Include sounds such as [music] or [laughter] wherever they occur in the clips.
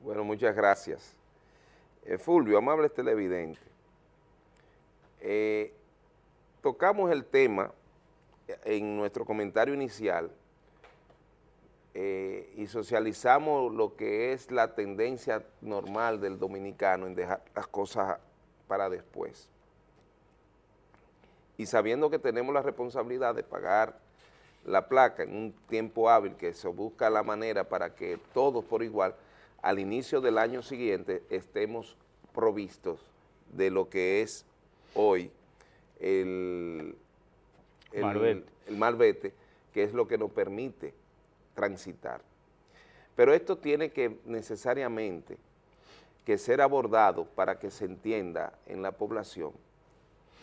Bueno, muchas gracias. Eh, Fulvio, amables televidentes, eh, tocamos el tema eh, en nuestro comentario inicial y socializamos lo que es la tendencia normal del dominicano en dejar las cosas para después. Y sabiendo que tenemos la responsabilidad de pagar la placa en un tiempo hábil que se busca la manera para que todos por igual al inicio del año siguiente estemos provistos de lo que es hoy el, el, malvete. que es lo que nos permite transitar. Pero esto tiene que necesariamente que ser abordado para que se entienda en la población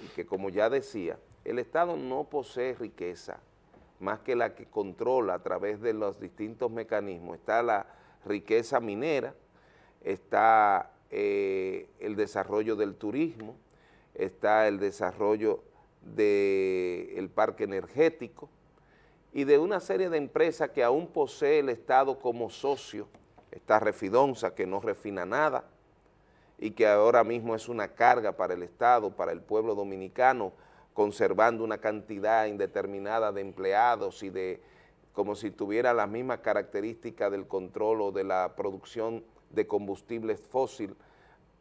y que como ya decía, el Estado no posee riqueza, más que la que controla a través de los distintos mecanismos, está la riqueza minera, está eh, el desarrollo del turismo, está el desarrollo del parque energético y de una serie de empresas que aún posee el Estado como socio, está Refidonza que no refina nada y que ahora mismo es una carga para el Estado, para el pueblo dominicano, conservando una cantidad indeterminada de empleados y de como si tuviera las mismas características del control o de la producción de combustibles fósil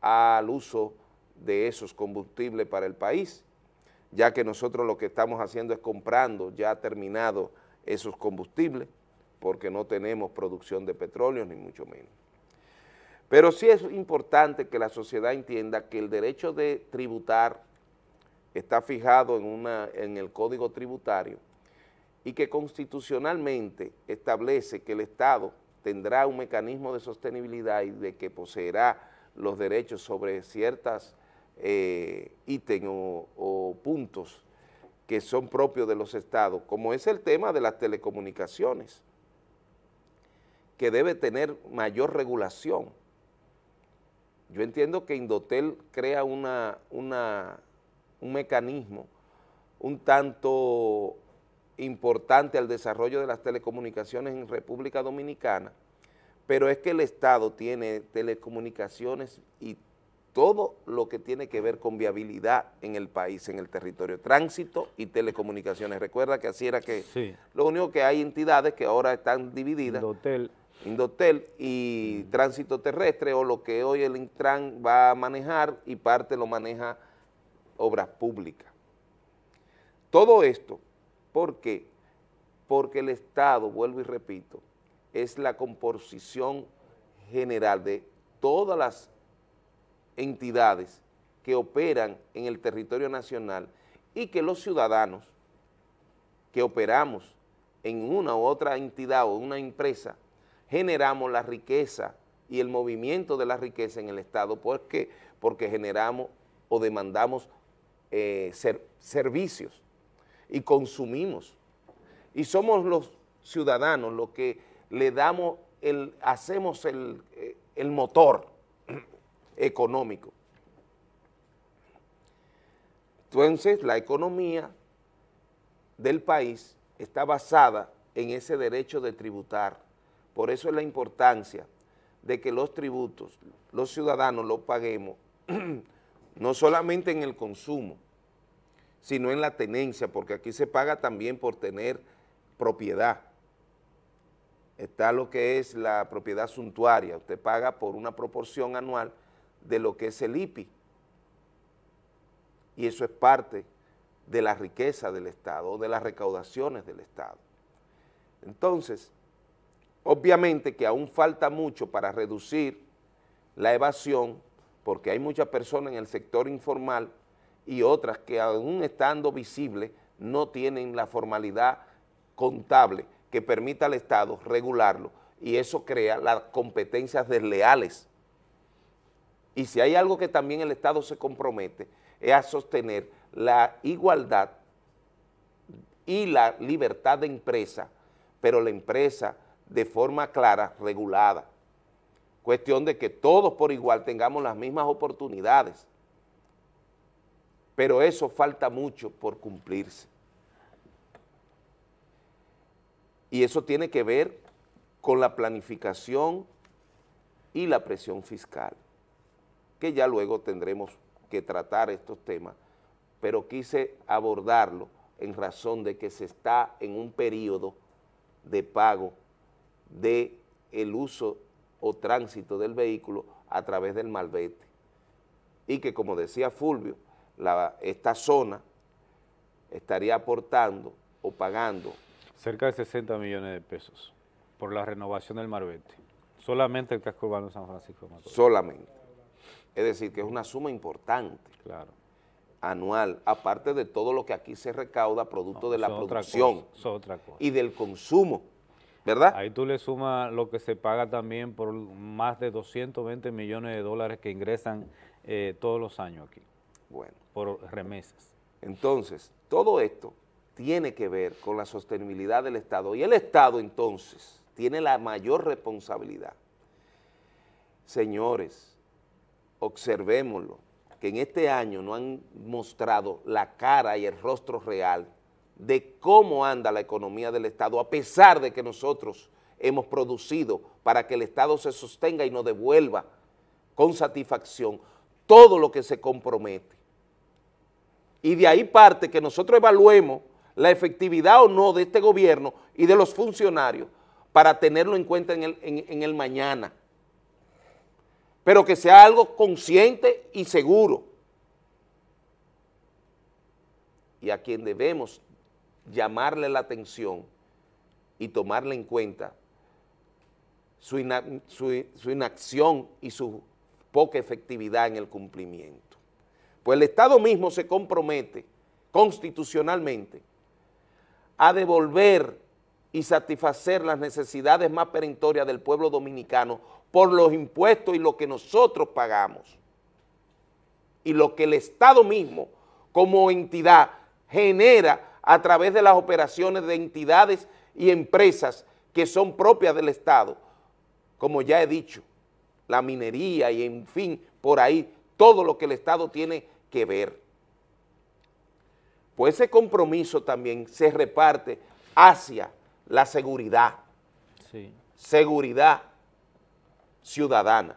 al uso de esos combustibles para el país, ya que nosotros lo que estamos haciendo es comprando ya terminado esos combustibles, porque no tenemos producción de petróleo ni mucho menos. Pero sí es importante que la sociedad entienda que el derecho de tributar está fijado en, una, en el Código Tributario y que constitucionalmente establece que el Estado tendrá un mecanismo de sostenibilidad y de que poseerá los derechos sobre ciertos eh, ítems o, o puntos que son propios de los estados, como es el tema de las telecomunicaciones, que debe tener mayor regulación. Yo entiendo que Indotel crea una, una un mecanismo un tanto importante al desarrollo de las telecomunicaciones en República Dominicana, pero es que el Estado tiene telecomunicaciones y todo lo que tiene que ver con viabilidad en el país, en el territorio, tránsito y telecomunicaciones. Recuerda que así era que lo único que hay entidades que ahora están divididas. Indotel. Indotel y mm. tránsito terrestre o lo que hoy el Intran va a manejar y parte lo maneja obras públicas. Todo esto, ¿por qué? Porque el Estado, vuelvo y repito, es la composición general de todas las entidades que operan en el territorio nacional y que los ciudadanos que operamos en una u otra entidad o una empresa, generamos la riqueza y el movimiento de la riqueza en el Estado. ¿Por qué? Porque generamos o demandamos eh, servicios y consumimos. Y somos los ciudadanos los que le damos, el, hacemos el, eh, el motor [clears throat] económico. Entonces, la economía del país está basada en ese derecho de tributar. Por eso es la importancia de que los tributos, los ciudadanos los paguemos [clears throat] no solamente en el consumo, sino en la tenencia, porque aquí se paga también por tener propiedad. Está lo que es la propiedad suntuaria, usted paga por una proporción anual de lo que es el IPI, y eso es parte de la riqueza del Estado, de las recaudaciones del Estado. Entonces, obviamente que aún falta mucho para reducir la evasión porque hay muchas personas en el sector informal y otras que aún estando visibles no tienen la formalidad contable que permita al Estado regularlo y eso crea las competencias desleales. Y si hay algo que también el Estado se compromete es a sostener la igualdad y la libertad de empresa, pero la empresa de forma clara, regulada. Cuestión de que todos por igual tengamos las mismas oportunidades. Pero eso falta mucho por cumplirse. Y eso tiene que ver con la planificación y la presión fiscal, que ya luego tendremos que tratar estos temas, pero quise abordarlo en razón de que se está en un periodo de pago del el uso o tránsito del vehículo a través del malvete. Y que, como decía Fulvio, esta zona estaría aportando o pagando... Cerca de 60 millones de pesos por la renovación del malvete. Solamente el casco urbano de San Francisco Solamente. Es decir, que es una suma importante. Claro. Anual, aparte de todo lo que aquí se recauda producto de la producción. Y del consumo ¿verdad? Ahí tú le sumas lo que se paga también por más de 220 millones de dólares que ingresan eh, todos los años aquí. Bueno. Por remesas. Entonces, todo esto tiene que ver con la sostenibilidad del Estado. Y el Estado, entonces, tiene la mayor responsabilidad. Señores, observémoslo, que en este año no han mostrado la cara y el rostro real de cómo anda la economía del Estado, a pesar de que nosotros hemos producido para que el Estado se sostenga y nos devuelva con satisfacción todo lo que se compromete. Y de ahí parte que nosotros evaluemos la efectividad o no de este gobierno y de los funcionarios para tenerlo en cuenta en el, mañana. Pero que sea algo consciente y seguro. Y a quien debemos llamarle la atención y tomarle en cuenta su, inacción y su poca efectividad en el cumplimiento. Pues el Estado mismo se compromete constitucionalmente a devolver y satisfacer las necesidades más perentorias del pueblo dominicano por los impuestos y lo que nosotros pagamos y lo que el Estado mismo como entidad genera a través de las operaciones de entidades y empresas que son propias del Estado. Como ya he dicho, la minería y en fin, por ahí, todo lo que el Estado tiene que ver. Pues ese compromiso también se reparte hacia la seguridad, seguridad ciudadana.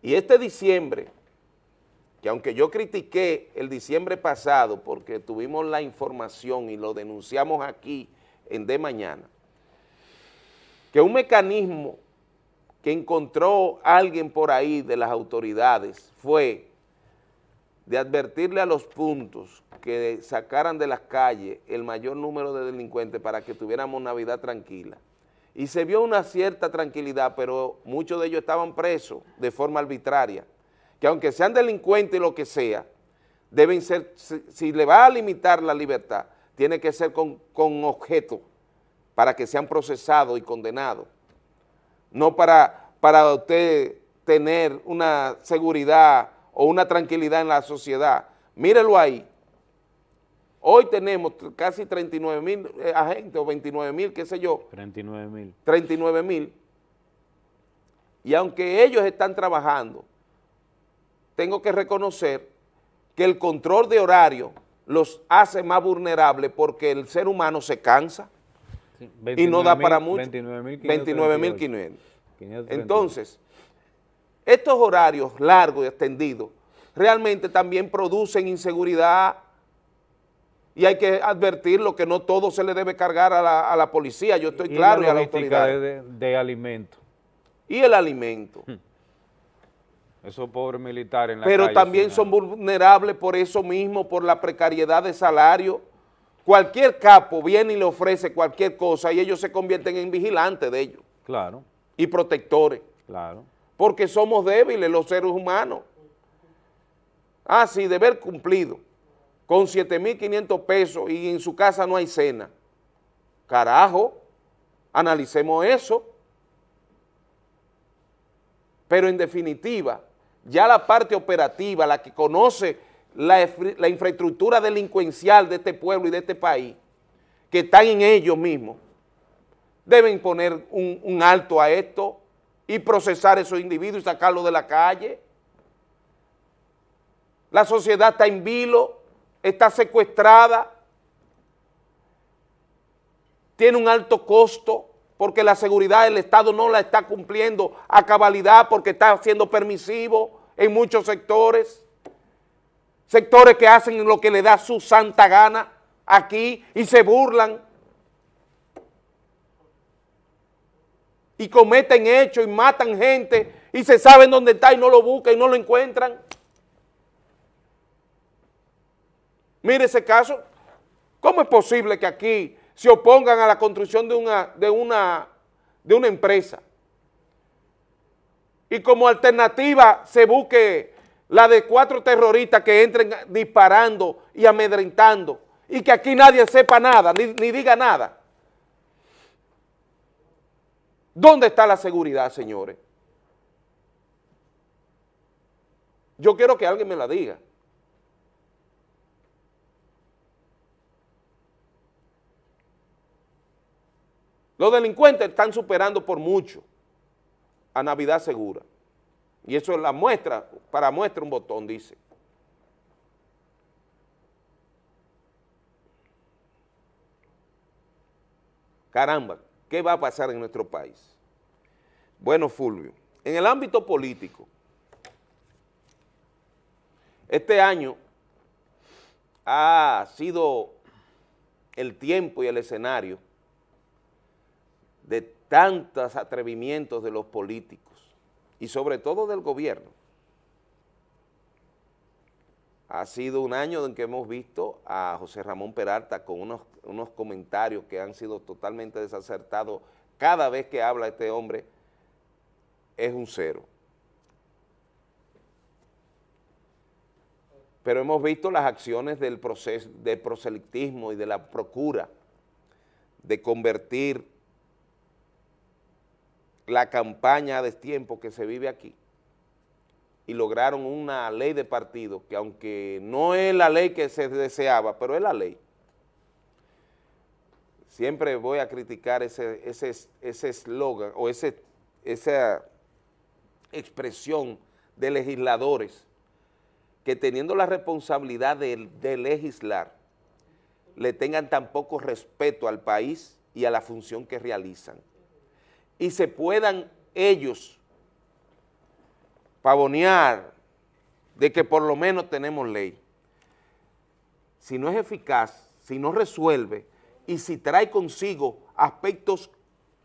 Y este diciembre que aunque yo critiqué el diciembre pasado porque tuvimos la información y lo denunciamos aquí en De Mañana, que un mecanismo que encontró alguien por ahí de las autoridades fue de advertirle a los puntos que sacaran de las calles el mayor número de delincuentes para que tuviéramos Navidad tranquila. Y se vio una cierta tranquilidad, pero muchos de ellos estaban presos de forma arbitraria que aunque sean delincuentes y lo que sea, deben ser, si, le va a limitar la libertad, tiene que ser con, objeto para que sean procesados y condenados, no para, para usted tener una seguridad o una tranquilidad en la sociedad. Mírelo ahí. Hoy tenemos casi 39 mil eh, agentes o 29 mil, qué sé yo. 39 mil. 39 mil. Y aunque ellos están trabajando tengo que reconocer que el control de horario los hace más vulnerables porque el ser humano se cansa y no da para mucho. 29.500. Entonces, estos horarios largos y extendidos realmente también producen inseguridad y hay que advertirlo que no todo se le debe cargar a la, policía, yo estoy claro, y a la autoridad. De, de alimento. Y el alimento. Hmm. Esos pobres militares en la Pero también son vulnerables por eso mismo, por la precariedad de salario. Cualquier capo viene y le ofrece cualquier cosa y ellos se convierten en vigilantes de ellos. Claro. Y protectores. Claro. Porque somos débiles los seres humanos. Ah, sí, deber cumplido. Con 7.500 pesos y en su casa no hay cena. Carajo, analicemos eso. Pero en definitiva, ya la parte operativa, la que conoce la, infraestructura delincuencial de este pueblo y de este país, que están en ellos mismos, deben poner un, un alto a esto y procesar a esos individuos y sacarlos de la calle. La sociedad está en vilo, está secuestrada, tiene un alto costo, porque la seguridad del Estado no la está cumpliendo a cabalidad porque está siendo permisivo en muchos sectores, sectores que hacen lo que le da su santa gana aquí y se burlan y cometen hechos y matan gente y se saben dónde está y no lo buscan y no lo encuentran. Mire ese caso, ¿cómo es posible que aquí se opongan a la construcción de una, de una, de una empresa. Y como alternativa se busque la de cuatro terroristas que entren disparando y amedrentando y que aquí nadie sepa nada, ni diga nada. ¿Dónde está la seguridad, señores? Yo quiero que alguien me la diga. Los delincuentes están superando por mucho a Navidad Segura. Y eso es la muestra, para muestra un botón, dice. Caramba, ¿qué va a pasar en nuestro país? Bueno, Fulvio, en el ámbito político, este año ha sido el tiempo y el escenario de tantos atrevimientos de los políticos y sobre todo del gobierno. Ha sido un año en que hemos visto a José Ramón Peralta con unos, comentarios que han sido totalmente desacertados. Cada vez que habla este hombre es un cero. pero hemos visto las acciones del proceso de proselitismo y de la procura de convertir la campaña de tiempo que se vive aquí y lograron una ley de partido que aunque no es la ley que se deseaba, pero es la ley. Siempre voy a criticar ese eslogan ese, o ese, esa expresión de legisladores que teniendo la responsabilidad de legislar, le tengan tan poco respeto al país y a la función que realizan y se puedan ellos pavonear de que por lo menos tenemos ley. Si no es eficaz, si no resuelve y si trae consigo aspectos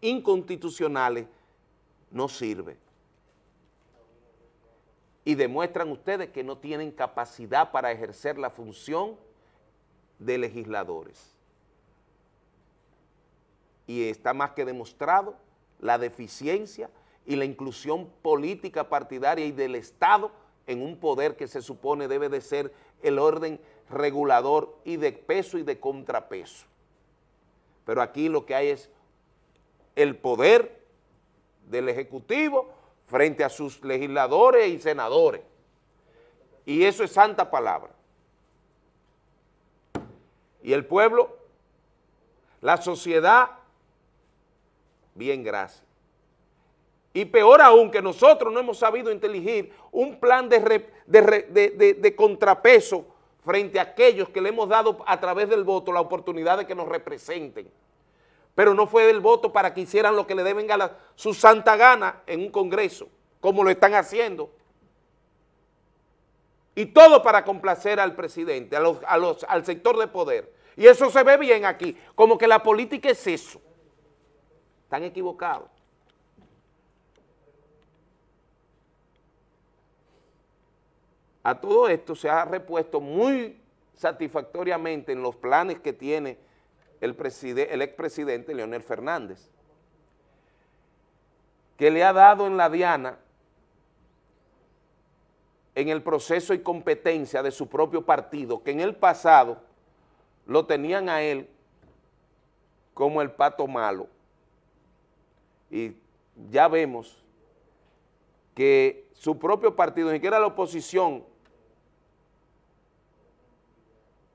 inconstitucionales, no sirve. Y demuestran ustedes que no tienen capacidad para ejercer la función de legisladores. Y está más que demostrado la deficiencia y la inclusión política partidaria y del Estado en un poder que se supone debe de ser el orden regulador y de peso y de contrapeso. Pero aquí lo que hay es el poder del Ejecutivo frente a sus legisladores y senadores. Y eso es santa palabra. Y el pueblo, la sociedad Bien, gracias. Y peor aún que nosotros no hemos sabido inteligir un plan de, contrapeso frente a aquellos que le hemos dado a través del voto la oportunidad de que nos representen. Pero no fue el voto para que hicieran lo que le deben a su santa gana en un congreso, como lo están haciendo. Y todo para complacer al presidente, al sector de poder. Y eso se ve bien aquí, como que la política es eso. Están equivocados. A todo esto se ha repuesto muy satisfactoriamente en los planes que tiene el, el expresidente Leonel Fernández, que le ha dado en la diana en el proceso y competencia de su propio partido, que en el pasado lo tenían a él como el pato malo y ya vemos que su propio partido, ni siquiera la oposición,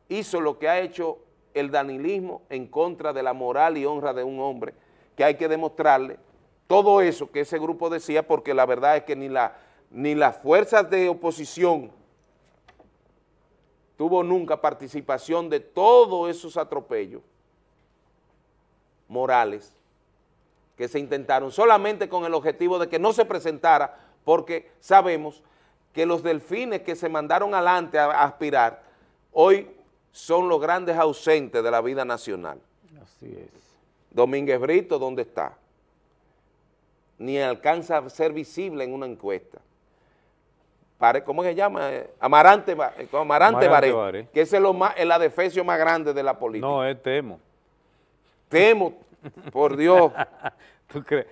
hizo lo que ha hecho el danilismo en contra de la moral y honra de un hombre, que hay que demostrarle todo eso que ese grupo decía, porque la verdad es que ni, la, ni las fuerzas de oposición tuvo nunca participación de todos esos atropellos morales que se intentaron, solamente con el objetivo de que no se presentara, porque sabemos que los delfines que se mandaron adelante a aspirar, hoy son los grandes ausentes de la vida nacional. Así es. Domínguez Brito, ¿dónde está? Ni alcanza a ser visible en una encuesta. ¿Cómo se llama? Eh, eh, Amarante, Amarante, Amarante que es lo más, el adefesio más grande de la política. No, es Temo. Temo, por Dios. [laughs]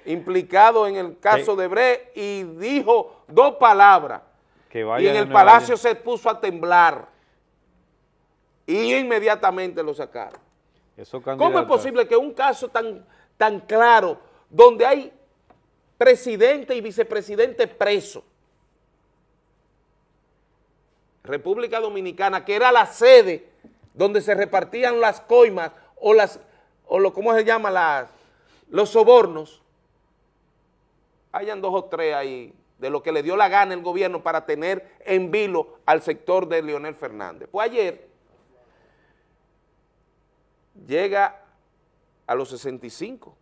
implicado en el caso de Bre y dijo dos palabras. Que vaya y en el palacio se puso a temblar. Y inmediatamente lo sacaron. Eso ¿Cómo es posible que un caso tan, tan claro, donde hay presidente y vicepresidente preso, República Dominicana, que era la sede donde se repartían las coimas o las, o lo, ¿cómo se llama? Las, los sobornos, hayan dos o tres ahí de lo que le dio la gana el gobierno para tener en vilo al sector de Leonel Fernández. Pues ayer llega a los 65,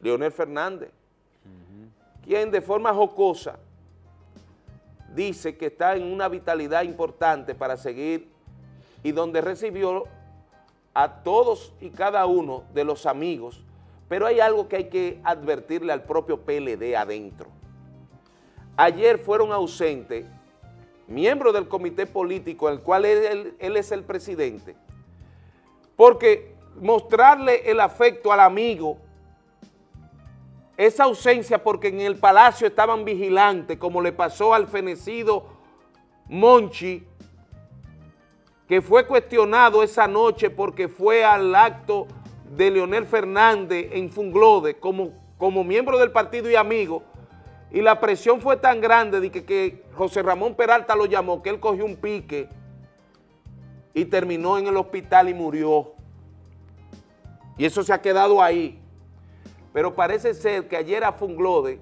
Leonel Fernández, quien de forma jocosa dice que está en una vitalidad importante para seguir y donde recibió a todos y cada uno de los amigos pero hay algo que hay que advertirle al propio PLD adentro. Ayer fueron ausentes miembros del comité político, el cual él, él es el presidente, porque mostrarle el afecto al amigo, esa ausencia porque en el palacio estaban vigilantes, como le pasó al fenecido Monchi, que fue cuestionado esa noche porque fue al acto de Leonel Fernández en Funglode como, como miembro del partido y amigo, y la presión fue tan grande de que, que José Ramón Peralta lo llamó, que él cogió un pique y terminó en el hospital y murió. Y eso se ha quedado ahí. Pero parece ser que ayer a Funglode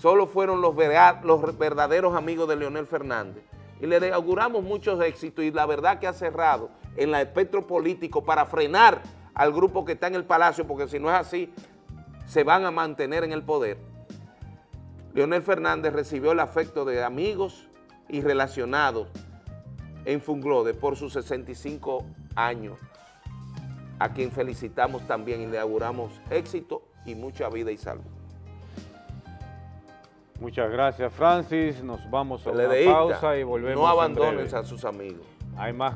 solo fueron los, los verdaderos amigos de Leonel Fernández. Y le auguramos muchos éxitos y la verdad que ha cerrado en el espectro político para frenar al grupo que está en el palacio, porque si no es así, se van a mantener en el poder. Leonel Fernández recibió el afecto de amigos y relacionados en Funglode por sus 65 años, a quien felicitamos también y le auguramos éxito y mucha vida y salud. Muchas gracias, Francis. Nos vamos a una pausa y volvemos. No abandones a sus amigos. Hay más